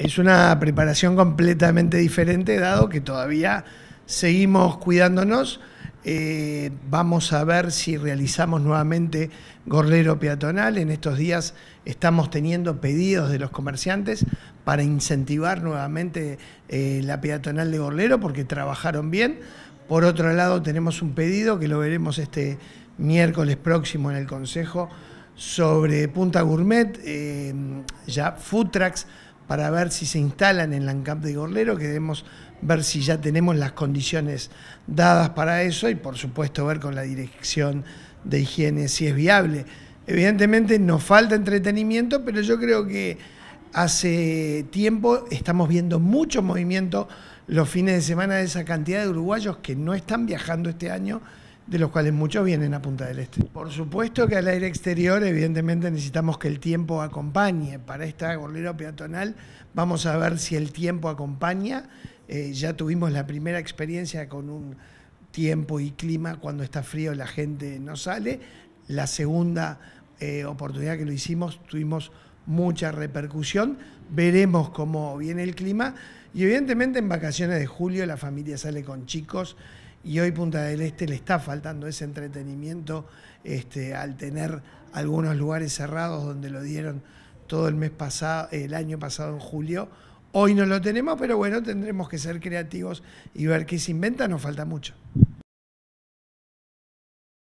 es una preparación completamente diferente, dado que todavía seguimos cuidándonos. Eh, vamos a ver si realizamos nuevamente gorlero peatonal. En estos días estamos teniendo pedidos de los comerciantes para incentivar nuevamente eh, la peatonal de gorlero porque trabajaron bien. Por otro lado, tenemos un pedido que lo veremos este miércoles próximo en el Consejo sobre Punta Gourmet, eh, ya Food para ver si se instalan en Lancamp de Gorlero, queremos ver si ya tenemos las condiciones dadas para eso y por supuesto ver con la dirección de higiene si es viable. Evidentemente nos falta entretenimiento, pero yo creo que hace tiempo estamos viendo mucho movimiento los fines de semana de esa cantidad de uruguayos que no están viajando este año de los cuales muchos vienen a Punta del Este. Por supuesto que al aire exterior, evidentemente, necesitamos que el tiempo acompañe. Para esta gorlera peatonal, vamos a ver si el tiempo acompaña. Eh, ya tuvimos la primera experiencia con un tiempo y clima, cuando está frío la gente no sale. La segunda eh, oportunidad que lo hicimos, tuvimos mucha repercusión. Veremos cómo viene el clima. Y evidentemente en vacaciones de julio la familia sale con chicos y hoy Punta del Este le está faltando ese entretenimiento este, al tener algunos lugares cerrados donde lo dieron todo el mes pasado, el año pasado en julio. Hoy no lo tenemos, pero bueno, tendremos que ser creativos y ver qué se inventa, nos falta mucho.